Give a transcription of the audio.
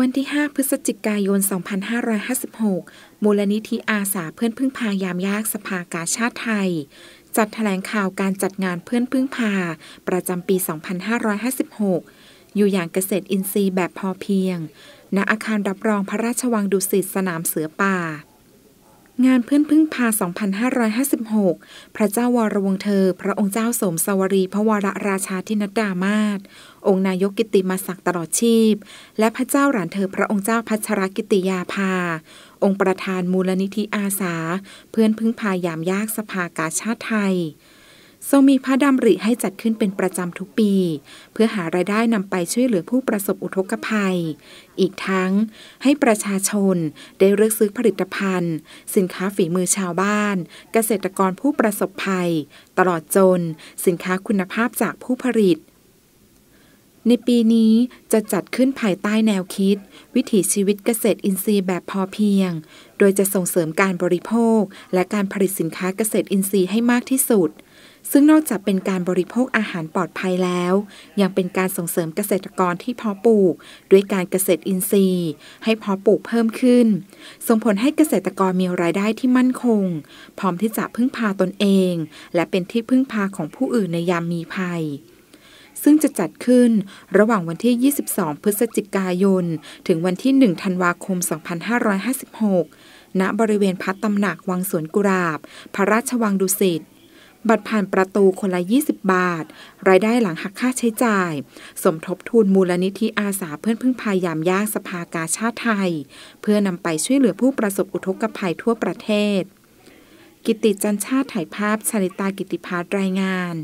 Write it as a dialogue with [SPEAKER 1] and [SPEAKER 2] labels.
[SPEAKER 1] วันที่5พฤศจิกายน 2556มูลนิธิอาสาเพื่อนพึ่งพายามยากสภากาชาติไทย จัดแถลงข่าวการจัดงานเพื่อนพึ่งพา ประจำปี 2556 อยู่อย่างเกษตรอินทรีย์แบบพอเพียง ณอาคารรับรองพระราชวังดุสิตสนามเสือป่างานเพื่อนพึ่งพา 2556 พระเจ้าวรวงเธอ พระองค์เจ้าสมสวรีพระวรราชาธินัดดามาศองค์นายกกิติมาศักตลอดชีพ และพระเจ้าหลานเธอ พระองค์เจ้าพัชรกิติยาภา องค์ประธานมูลนิธิอาสา เพื่อนพึ่งพายามยากสภากาชาติไทยทรงมีพระดำริให้จัดขึ้นเป็นประจำทุกปี เพื่อหารายได้นำไปช่วยเหลือผู้ประสบอุทกภัย อีกทั้งให้ประชาชนได้เลือกซื้อผลิตภัณฑ์ สินค้าฝีมือชาวบ้าน เกษตรกรผู้ประสบภัย ตลอดจน สินค้าคุณภาพจากผู้ผลิต ในปีนี้จะจัดขึ้นภายใต้แนวคิด วิถีชีวิตเกษตรอินทรีย์แบบพอเพียง โดยจะส่งเสริมการบริโภคและการผลิตสินค้าเกษตรอินทรีย์ให้มากที่สุดซึ่งนอกจากเป็นการบริโภคอาหารปลอดภัยแล้ว ยังเป็นการส่งเสริมเกษตรกรที่เพาะปลูก ด้วยการเกษตรอินทรีย์ ให้เพาะปลูกเพิ่มขึ้น ส่งผลให้เกษตรกรมีรายได้ที่มั่นคง พร้อมที่จะพึ่งพาตนเอง และเป็นที่พึ่งพาของผู้อื่นในยามมีภัย ซึ่งจะจัดขึ้นระหว่างวันที่ 22 พฤศจิกายน ถึงวันที่ 1 ธันวาคม2556ณบริเวณพัดตำหนักวังสวนกุราบ พระราชวังดุสิตบัตรผ่านประตูคนละ 20 บาท รายได้หลังหักค่าใช้จ่าย สมทบทุนมูลนิธิอาสาเพื่อนพึ่งพายามยากสภากาชาติไทย เพื่อนำไปช่วยเหลือผู้ประสบอุทกภัยทั่วประเทศ กิติจันชาติถ่ายภาพชาลิตากิติพา์รายงาน